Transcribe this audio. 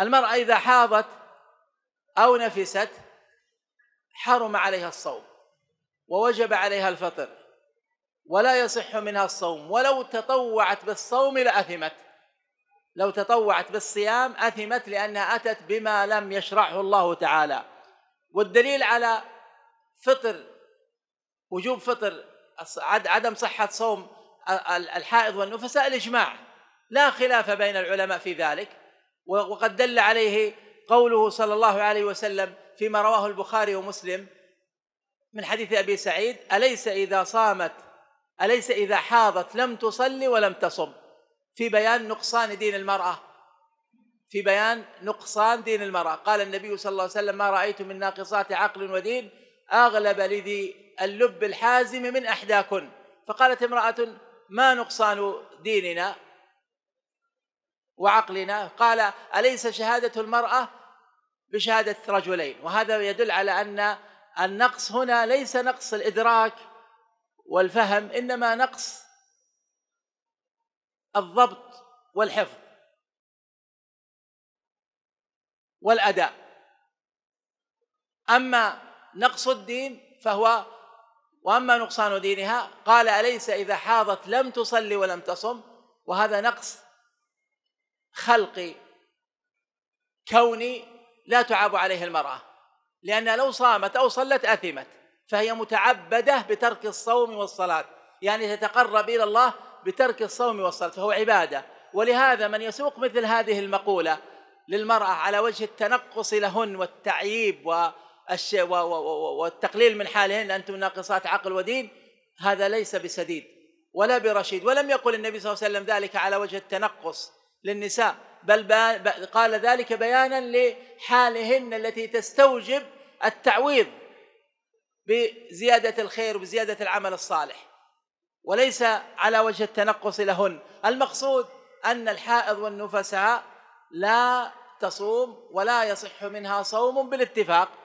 المرأة إذا حاضت أو نفست حرم عليها الصوم ووجب عليها الفطر ولا يصح منها الصوم ولو تطوعت بالصوم لأثمت لو تطوعت بالصيام أثمت لأنها أتت بما لم يشرعه الله تعالى والدليل على فطر وجوب فطر عدم صحة صوم الحائض والنفساء الإجماع لا خلاف بين العلماء في ذلك وقد دل عليه قوله صلى الله عليه وسلم فيما رواه البخاري ومسلم من حديث ابي سعيد اليس اذا صامت اليس اذا حاضت لم تصلي ولم تصم في بيان نقصان دين المراه في بيان نقصان دين المراه قال النبي صلى الله عليه وسلم ما رايت من ناقصات عقل ودين اغلب لذي اللب الحازم من احداكن فقالت امراه ما نقصان ديننا وعقلنا قال أليس شهادة المرأة بشهادة رجلين وهذا يدل على أن النقص هنا ليس نقص الإدراك والفهم إنما نقص الضبط والحفظ والأداء أما نقص الدين فهو وأما نقصان دينها قال أليس إذا حاضت لم تصلي ولم تصم وهذا نقص خلقي كوني لا تعاب عليه المرأة لأنها لو صامت أو صلت أثمت فهي متعبدة بترك الصوم والصلاة يعني تتقرب إلى الله بترك الصوم والصلاة فهو عبادة ولهذا من يسوق مثل هذه المقولة للمرأة على وجه التنقص لهن والتعييب والتقليل من حالهن أنتم ناقصات عقل ودين هذا ليس بسديد ولا برشيد ولم يقل النبي صلى الله عليه وسلم ذلك على وجه التنقص للنساء بل قال ذلك بيانا لحالهن التي تستوجب التعويض بزياده الخير وبزياده العمل الصالح وليس على وجه التنقص لهن المقصود ان الحائض والنفساء لا تصوم ولا يصح منها صوم بالاتفاق